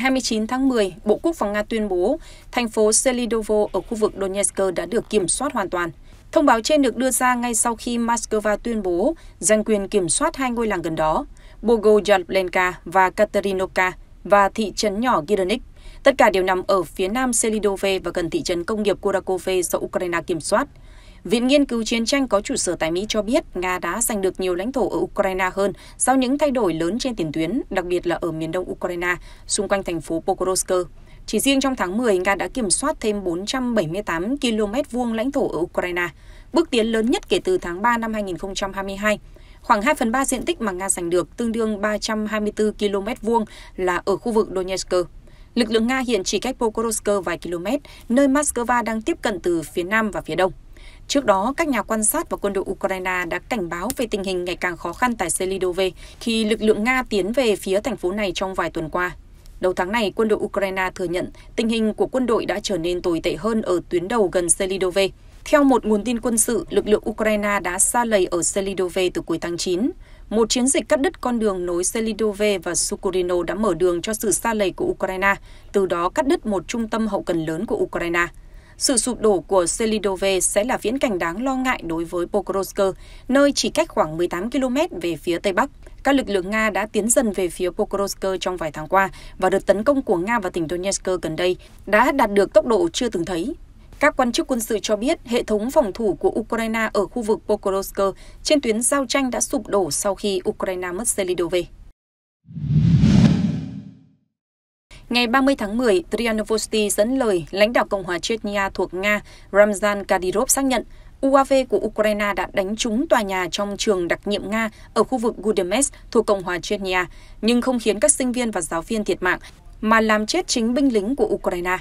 29 tháng 10, Bộ Quốc phòng Nga tuyên bố thành phố Selidovo ở khu vực Donetsk đã được kiểm soát hoàn toàn. Thông báo trên được đưa ra ngay sau khi Moscow tuyên bố giành quyền kiểm soát hai ngôi làng gần đó, Bogoyarlenka và Katerinovka và thị trấn nhỏ Girnik. Tất cả đều nằm ở phía nam Selidove và gần thị trấn công nghiệp Kurakove do Ukraine kiểm soát. Viện Nghiên cứu Chiến tranh có trụ sở tại Mỹ cho biết Nga đã giành được nhiều lãnh thổ ở Ukraine hơn sau những thay đổi lớn trên tiền tuyến, đặc biệt là ở miền đông Ukraine, xung quanh thành phố Pokrovsk. Chỉ riêng trong tháng 10, Nga đã kiểm soát thêm 478 km vuông lãnh thổ ở Ukraine, bước tiến lớn nhất kể từ tháng 3 năm 2022. Khoảng 2 phần 3 diện tích mà Nga giành được, tương đương 324 km vuông, là ở khu vực Donetsk. Lực lượng Nga hiện chỉ cách Pokrovsk vài km, nơi Moscow đang tiếp cận từ phía nam và phía đông. Trước đó, các nhà quan sát và quân đội Ukraine đã cảnh báo về tình hình ngày càng khó khăn tại Selidove khi lực lượng Nga tiến về phía thành phố này trong vài tuần qua. Đầu tháng này, quân đội Ukraine thừa nhận tình hình của quân đội đã trở nên tồi tệ hơn ở tuyến đầu gần Selidove. Theo một nguồn tin quân sự, lực lượng Ukraine đã xa lầy ở Selidove từ cuối tháng 9. Một chiến dịch cắt đứt con đường nối Selidove và Sukurino đã mở đường cho sự xa lầy của Ukraine, từ đó cắt đứt một trung tâm hậu cần lớn của Ukraine. Sự sụp đổ của Selidove sẽ là viễn cảnh đáng lo ngại đối với Pokrovsk, nơi chỉ cách khoảng 18 km về phía tây bắc. Các lực lượng Nga đã tiến dần về phía Pokrovsk trong vài tháng qua và đợt tấn công của Nga vào tỉnh Donetsk gần đây đã đạt được tốc độ chưa từng thấy. Các quan chức quân sự cho biết hệ thống phòng thủ của Ukraine ở khu vực Pokrovsk trên tuyến giao tranh đã sụp đổ sau khi Ukraine mất Selidove. Ngày 30 tháng 10, Trianovosti dẫn lời lãnh đạo Cộng hòa Chechnya thuộc Nga Ramzan Kadyrov xác nhận UAV của Ukraine đã đánh trúng tòa nhà trong trường đặc nhiệm Nga ở khu vực Gudemes thuộc Cộng hòa Chechnya, nhưng không khiến các sinh viên và giáo viên thiệt mạng, mà làm chết chính binh lính của Ukraine.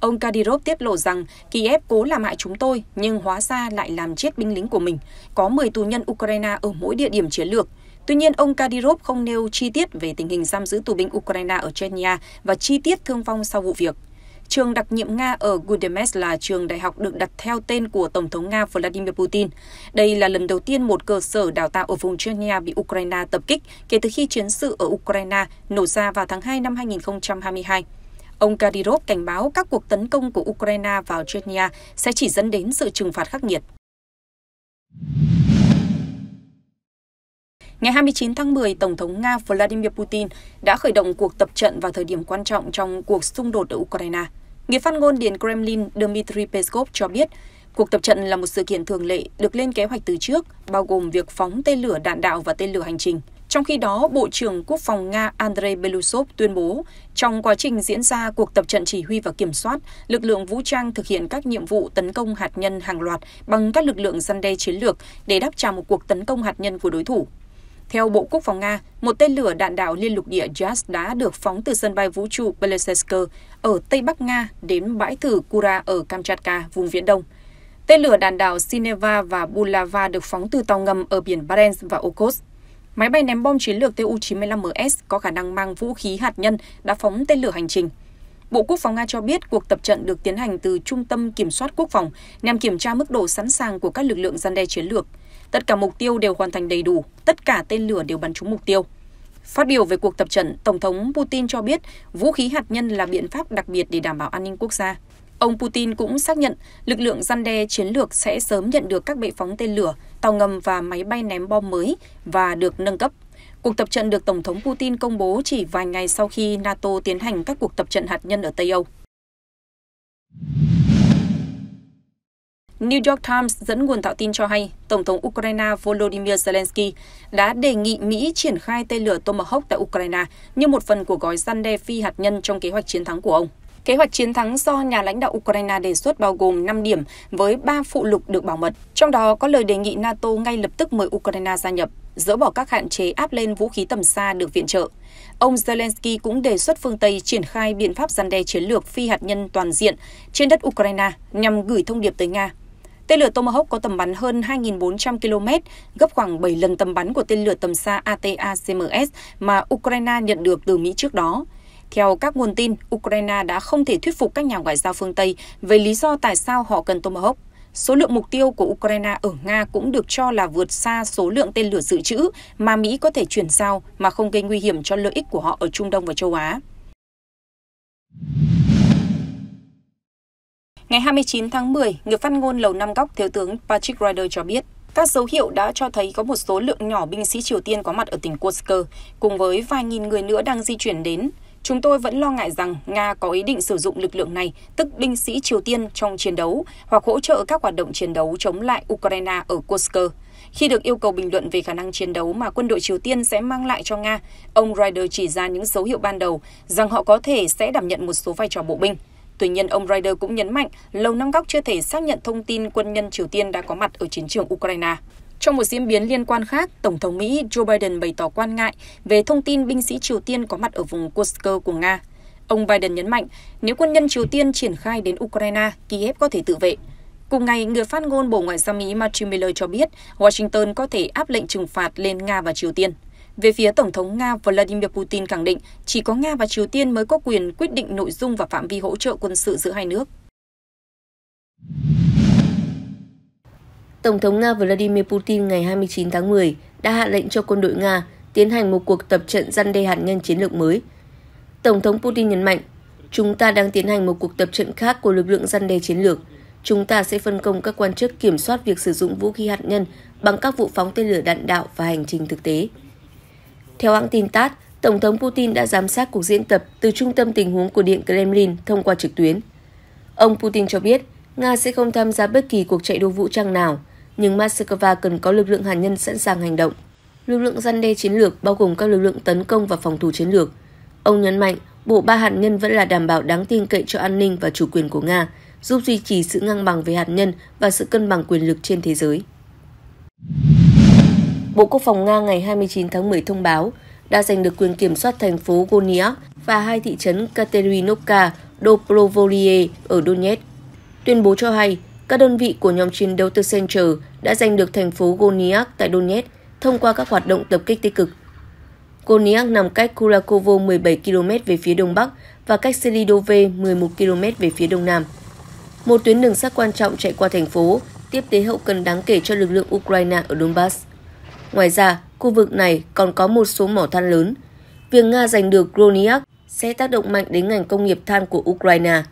Ông Kadyrov tiết lộ rằng Kiev cố làm hại chúng tôi nhưng hóa ra lại làm chết binh lính của mình. Có 10 tù nhân Ukraine ở mỗi địa điểm chiến lược. Tuy nhiên, ông Kadyrov không nêu chi tiết về tình hình giam giữ tù binh Ukraine ở Chechnya và chi tiết thương vong sau vụ việc. Trường đặc nhiệm Nga ở Gudemes là trường đại học được đặt theo tên của Tổng thống Nga Vladimir Putin. Đây là lần đầu tiên một cơ sở đào tạo ở vùng Chechnya bị Ukraine tập kích kể từ khi chiến sự ở Ukraine nổ ra vào tháng 2 năm 2022. Ông Kadyrov cảnh báo các cuộc tấn công của Ukraine vào Chechnya sẽ chỉ dẫn đến sự trừng phạt khắc nghiệt. Ngày 29 tháng 10, Tổng thống Nga Vladimir Putin đã khởi động cuộc tập trận vào thời điểm quan trọng trong cuộc xung đột ở Ukraine. Người phát ngôn Điện Kremlin Dmitry Peskov cho biết, cuộc tập trận là một sự kiện thường lệ được lên kế hoạch từ trước, bao gồm việc phóng tên lửa đạn đạo và tên lửa hành trình. Trong khi đó, Bộ trưởng Quốc phòng Nga Andrei Belousov tuyên bố, trong quá trình diễn ra cuộc tập trận chỉ huy và kiểm soát, lực lượng vũ trang thực hiện các nhiệm vụ tấn công hạt nhân hàng loạt bằng các lực lượng săn đe chiến lược để đáp trả một cuộc tấn công hạt nhân của đối thủ. Theo Bộ Quốc phòng Nga, một tên lửa đạn đạo liên lục địa Jazz đã được phóng từ sân bay vũ trụ Belezhevsk ở Tây Bắc Nga đến bãi thử Kura ở Kamchatka, vùng Viễn Đông. Tên lửa đạn đạo Sineva và Bulava được phóng từ tàu ngầm ở biển Barents và Okhotsk. Máy bay ném bom chiến lược Tu-95MS có khả năng mang vũ khí hạt nhân đã phóng tên lửa hành trình. Bộ Quốc phòng Nga cho biết cuộc tập trận được tiến hành từ Trung tâm Kiểm soát Quốc phòng nhằm kiểm tra mức độ sẵn sàng của các lực lượng gian đe chiến lược – Tất cả mục tiêu đều hoàn thành đầy đủ, tất cả tên lửa đều bắn trúng mục tiêu. Phát biểu về cuộc tập trận, Tổng thống Putin cho biết vũ khí hạt nhân là biện pháp đặc biệt để đảm bảo an ninh quốc gia. Ông Putin cũng xác nhận lực lượng gian đe chiến lược sẽ sớm nhận được các bệ phóng tên lửa, tàu ngầm và máy bay ném bom mới và được nâng cấp. Cuộc tập trận được Tổng thống Putin công bố chỉ vài ngày sau khi NATO tiến hành các cuộc tập trận hạt nhân ở Tây Âu. New York Times dẫn nguồn tạo tin cho hay Tổng thống Ukraine Volodymyr Zelensky đã đề nghị Mỹ triển khai tên lửa Tomahawk tại Ukraine như một phần của gói gian đe phi hạt nhân trong kế hoạch chiến thắng của ông. Kế hoạch chiến thắng do nhà lãnh đạo Ukraine đề xuất bao gồm 5 điểm với 3 phụ lục được bảo mật, trong đó có lời đề nghị NATO ngay lập tức mời Ukraine gia nhập, dỡ bỏ các hạn chế áp lên vũ khí tầm xa được viện trợ. Ông Zelensky cũng đề xuất phương Tây triển khai biện pháp gian đe chiến lược phi hạt nhân toàn diện trên đất Ukraine nhằm gửi thông điệp tới Nga Tên lửa Tomahawk có tầm bắn hơn 2.400 km, gấp khoảng 7 lần tầm bắn của tên lửa tầm xa ATACMS mà Ukraine nhận được từ Mỹ trước đó. Theo các nguồn tin, Ukraine đã không thể thuyết phục các nhà ngoại giao phương Tây về lý do tại sao họ cần Tomahawk. Số lượng mục tiêu của Ukraine ở Nga cũng được cho là vượt xa số lượng tên lửa dự trữ mà Mỹ có thể chuyển giao mà không gây nguy hiểm cho lợi ích của họ ở Trung Đông và châu Á. Ngày 29 tháng 10, người phát ngôn Lầu Năm Góc Thiếu tướng Patrick Ryder cho biết, các dấu hiệu đã cho thấy có một số lượng nhỏ binh sĩ Triều Tiên có mặt ở tỉnh Kursk, cùng với vài nghìn người nữa đang di chuyển đến. Chúng tôi vẫn lo ngại rằng Nga có ý định sử dụng lực lượng này, tức binh sĩ Triều Tiên trong chiến đấu hoặc hỗ trợ các hoạt động chiến đấu chống lại Ukraine ở Kursk. Khi được yêu cầu bình luận về khả năng chiến đấu mà quân đội Triều Tiên sẽ mang lại cho Nga, ông Ryder chỉ ra những dấu hiệu ban đầu rằng họ có thể sẽ đảm nhận một số vai trò bộ binh tuy nhiên ông rider cũng nhấn mạnh lầu năm góc chưa thể xác nhận thông tin quân nhân triều tiên đã có mặt ở chiến trường ukraine trong một diễn biến liên quan khác, Tổng thống Mỹ Joe Biden bày tỏ quan ngại về thông tin binh sĩ Triều Tiên có mặt ở vùng Kursk của Nga. Ông Biden nhấn mạnh, nếu quân nhân Triều Tiên triển khai đến Ukraine, Kiev có thể tự vệ. Cùng ngày, người phát ngôn Bộ Ngoại giao Mỹ Matthew Miller cho biết Washington có thể áp lệnh trừng phạt lên Nga và Triều Tiên. Về phía Tổng thống Nga Vladimir Putin khẳng định chỉ có Nga và Triều Tiên mới có quyền quyết định nội dung và phạm vi hỗ trợ quân sự giữa hai nước. Tổng thống Nga Vladimir Putin ngày 29 tháng 10 đã hạ lệnh cho quân đội Nga tiến hành một cuộc tập trận răn đe hạt nhân chiến lược mới. Tổng thống Putin nhấn mạnh, chúng ta đang tiến hành một cuộc tập trận khác của lực lượng răn đe chiến lược. Chúng ta sẽ phân công các quan chức kiểm soát việc sử dụng vũ khí hạt nhân bằng các vụ phóng tên lửa đạn đạo và hành trình thực tế. Theo hãng tin TASS, Tổng thống Putin đã giám sát cuộc diễn tập từ trung tâm tình huống của Điện Kremlin thông qua trực tuyến. Ông Putin cho biết, Nga sẽ không tham gia bất kỳ cuộc chạy đua vũ trang nào, nhưng Moscow cần có lực lượng hạt nhân sẵn sàng hành động. Lực lượng răn đe chiến lược bao gồm các lực lượng tấn công và phòng thủ chiến lược. Ông nhấn mạnh, bộ ba hạt nhân vẫn là đảm bảo đáng tin cậy cho an ninh và chủ quyền của Nga, giúp duy trì sự ngang bằng về hạt nhân và sự cân bằng quyền lực trên thế giới. Bộ Quốc phòng Nga ngày 29 tháng 10 thông báo đã giành được quyền kiểm soát thành phố Goniak và hai thị trấn Katerinovka, Dobrovolye ở Donetsk. Tuyên bố cho hay, các đơn vị của nhóm chiến đấu T-Center đã giành được thành phố Goniak tại Donetsk thông qua các hoạt động tập kích tích cực. Goniak nằm cách Kurakovo 17 km về phía đông bắc và cách Selidove 11 km về phía đông nam. Một tuyến đường sắt quan trọng chạy qua thành phố, tiếp tế hậu cần đáng kể cho lực lượng Ukraine ở Donbass. Ngoài ra, khu vực này còn có một số mỏ than lớn. Việc Nga giành được Groniak sẽ tác động mạnh đến ngành công nghiệp than của Ukraine.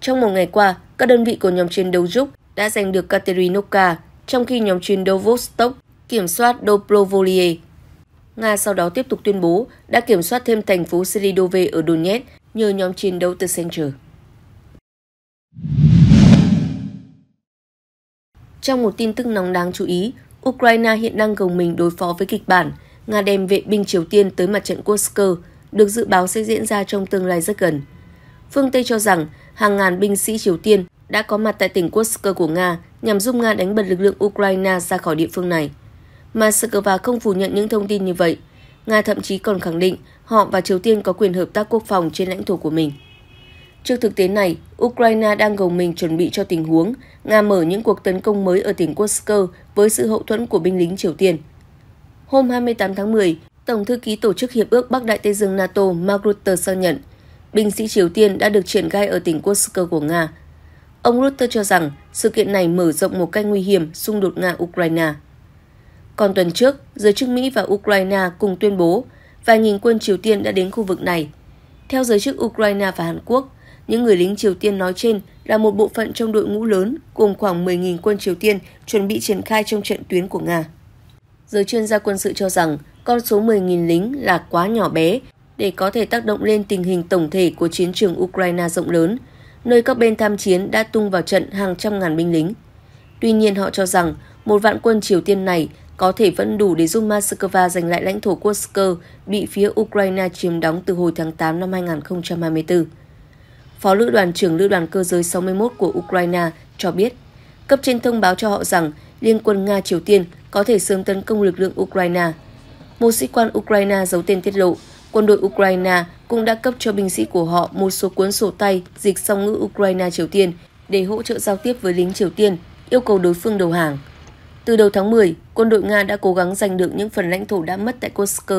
Trong một ngày qua, các đơn vị của nhóm chiến đấu Rúc đã giành được Katerinovka, trong khi nhóm chiến đấu Vostok kiểm soát Dobrovolie. Nga sau đó tiếp tục tuyên bố đã kiểm soát thêm thành phố Seridove ở Donetsk nhờ nhóm chiến đấu từ Center. Trong một tin tức nóng đáng chú ý, Ukraine hiện đang gồng mình đối phó với kịch bản Nga đem vệ binh Triều Tiên tới mặt trận Kursk, được dự báo sẽ diễn ra trong tương lai rất gần. Phương Tây cho rằng hàng ngàn binh sĩ Triều Tiên đã có mặt tại tỉnh Kursk của Nga nhằm giúp Nga đánh bật lực lượng Ukraine ra khỏi địa phương này. Moscow không phủ nhận những thông tin như vậy. Nga thậm chí còn khẳng định họ và Triều Tiên có quyền hợp tác quốc phòng trên lãnh thổ của mình. Trước thực tế này, Ukraine đang gồng mình chuẩn bị cho tình huống Nga mở những cuộc tấn công mới ở tỉnh Kursk với sự hậu thuẫn của binh lính Triều Tiên. Hôm 28 tháng 10, Tổng thư ký Tổ chức Hiệp ước Bắc Đại Tây Dương NATO Mark Rutte xác nhận binh sĩ Triều Tiên đã được triển khai ở tỉnh Kursk của Nga. Ông Rutte cho rằng sự kiện này mở rộng một cách nguy hiểm xung đột Nga-Ukraine. Còn tuần trước, giới chức Mỹ và Ukraine cùng tuyên bố vài nghìn quân Triều Tiên đã đến khu vực này. Theo giới chức Ukraine và Hàn Quốc, những người lính Triều Tiên nói trên là một bộ phận trong đội ngũ lớn gồm khoảng 10.000 quân Triều Tiên chuẩn bị triển khai trong trận tuyến của Nga. Giới chuyên gia quân sự cho rằng con số 10.000 lính là quá nhỏ bé để có thể tác động lên tình hình tổng thể của chiến trường Ukraine rộng lớn, nơi các bên tham chiến đã tung vào trận hàng trăm ngàn binh lính. Tuy nhiên họ cho rằng một vạn quân Triều Tiên này có thể vẫn đủ để giúp Moscow giành lại lãnh thổ Kursk bị phía Ukraine chiếm đóng từ hồi tháng 8 năm 2024. Phó Lữ đoàn trưởng Lữ đoàn Cơ giới 61 của Ukraine cho biết, cấp trên thông báo cho họ rằng Liên quân Nga-Triều Tiên có thể sớm tấn công lực lượng Ukraine. Một sĩ quan Ukraine giấu tên tiết lộ, quân đội Ukraine cũng đã cấp cho binh sĩ của họ một số cuốn sổ tay dịch song ngữ Ukraine-Triều Tiên để hỗ trợ giao tiếp với lính Triều Tiên, yêu cầu đối phương đầu hàng. Từ đầu tháng 10, quân đội Nga đã cố gắng giành được những phần lãnh thổ đã mất tại Kursk.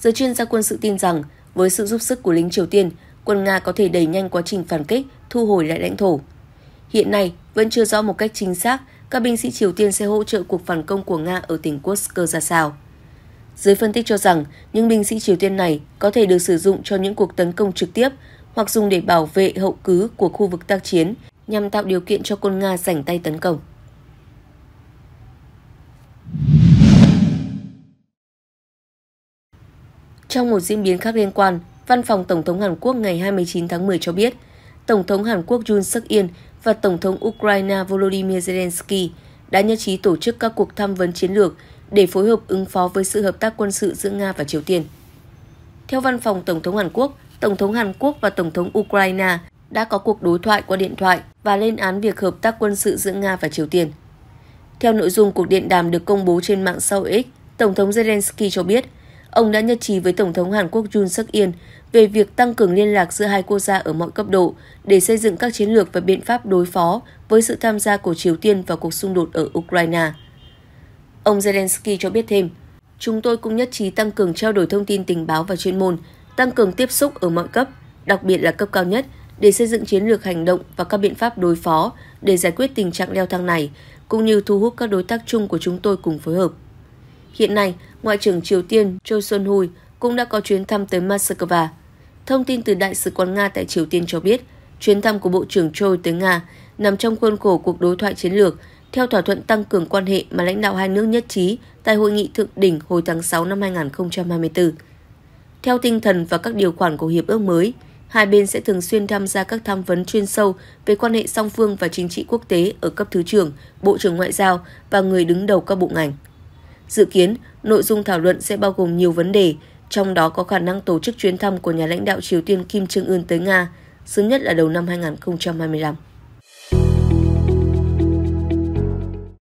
Giới chuyên gia quân sự tin rằng, với sự giúp sức của lính Triều Tiên, quân Nga có thể đẩy nhanh quá trình phản kích, thu hồi lại lãnh thổ. Hiện nay, vẫn chưa rõ một cách chính xác các binh sĩ Triều Tiên sẽ hỗ trợ cuộc phản công của Nga ở tỉnh Kursk ra sao. Giới phân tích cho rằng, những binh sĩ Triều Tiên này có thể được sử dụng cho những cuộc tấn công trực tiếp hoặc dùng để bảo vệ hậu cứ của khu vực tác chiến nhằm tạo điều kiện cho quân Nga giành tay tấn công. Trong một diễn biến khác liên quan, Văn phòng Tổng thống Hàn Quốc ngày 29 tháng 10 cho biết, Tổng thống Hàn Quốc Yoon suk yeol và Tổng thống Ukraine Volodymyr Zelensky đã nhất trí tổ chức các cuộc tham vấn chiến lược để phối hợp ứng phó với sự hợp tác quân sự giữa Nga và Triều Tiên. Theo văn phòng Tổng thống Hàn Quốc, Tổng thống Hàn Quốc và Tổng thống Ukraine đã có cuộc đối thoại qua điện thoại và lên án việc hợp tác quân sự giữa Nga và Triều Tiên. Theo nội dung cuộc điện đàm được công bố trên mạng sau X, Tổng thống Zelensky cho biết – ông đã nhất trí với Tổng thống Hàn Quốc Jun suk yeol về việc tăng cường liên lạc giữa hai quốc gia ở mọi cấp độ để xây dựng các chiến lược và biện pháp đối phó với sự tham gia của Triều Tiên vào cuộc xung đột ở Ukraine. Ông Zelensky cho biết thêm, chúng tôi cũng nhất trí tăng cường trao đổi thông tin tình báo và chuyên môn, tăng cường tiếp xúc ở mọi cấp, đặc biệt là cấp cao nhất, để xây dựng chiến lược hành động và các biện pháp đối phó để giải quyết tình trạng leo thang này, cũng như thu hút các đối tác chung của chúng tôi cùng phối hợp. Hiện nay, Ngoại trưởng Triều Tiên Choi Son Hui cũng đã có chuyến thăm tới Moscow. Thông tin từ Đại sứ quán Nga tại Triều Tiên cho biết, chuyến thăm của Bộ trưởng Choi tới Nga nằm trong khuôn khổ cuộc đối thoại chiến lược theo thỏa thuận tăng cường quan hệ mà lãnh đạo hai nước nhất trí tại hội nghị thượng đỉnh hồi tháng 6 năm 2024. Theo tinh thần và các điều khoản của hiệp ước mới, hai bên sẽ thường xuyên tham gia các tham vấn chuyên sâu về quan hệ song phương và chính trị quốc tế ở cấp thứ trưởng, bộ trưởng ngoại giao và người đứng đầu các bộ ngành. Dự kiến, nội dung thảo luận sẽ bao gồm nhiều vấn đề, trong đó có khả năng tổ chức chuyến thăm của nhà lãnh đạo Triều Tiên Kim Trương Ưn tới Nga, sớm nhất là đầu năm 2025.